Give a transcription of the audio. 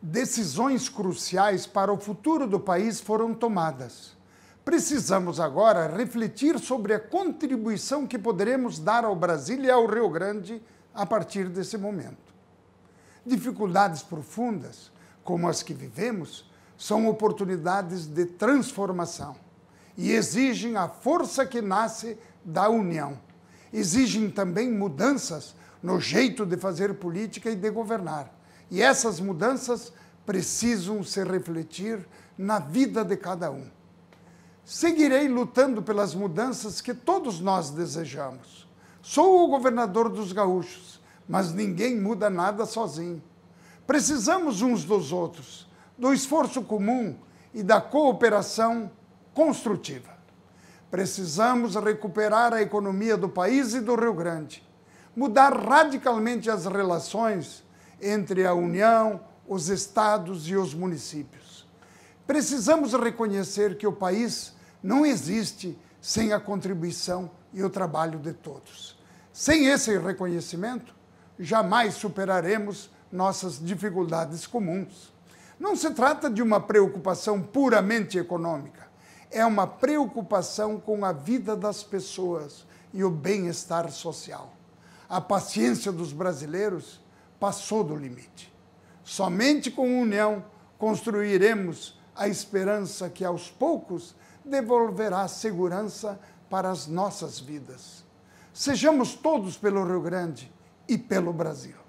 decisões cruciais para o futuro do país foram tomadas. Precisamos agora refletir sobre a contribuição que poderemos dar ao Brasil e ao Rio Grande a partir desse momento. Dificuldades profundas, como as que vivemos, são oportunidades de transformação e exigem a força que nasce da união. Exigem também mudanças no jeito de fazer política e de governar e essas mudanças precisam se refletir na vida de cada um. Seguirei lutando pelas mudanças que todos nós desejamos. Sou o governador dos gaúchos, mas ninguém muda nada sozinho. Precisamos uns dos outros, do esforço comum e da cooperação construtiva. Precisamos recuperar a economia do país e do Rio Grande, mudar radicalmente as relações entre a União, os estados e os municípios. Precisamos reconhecer que o país não existe sem a contribuição e o trabalho de todos. Sem esse reconhecimento, jamais superaremos nossas dificuldades comuns. Não se trata de uma preocupação puramente econômica, é uma preocupação com a vida das pessoas e o bem-estar social. A paciência dos brasileiros passou do limite. Somente com união construiremos a esperança que aos poucos devolverá segurança para as nossas vidas. Sejamos todos pelo Rio Grande e pelo Brasil.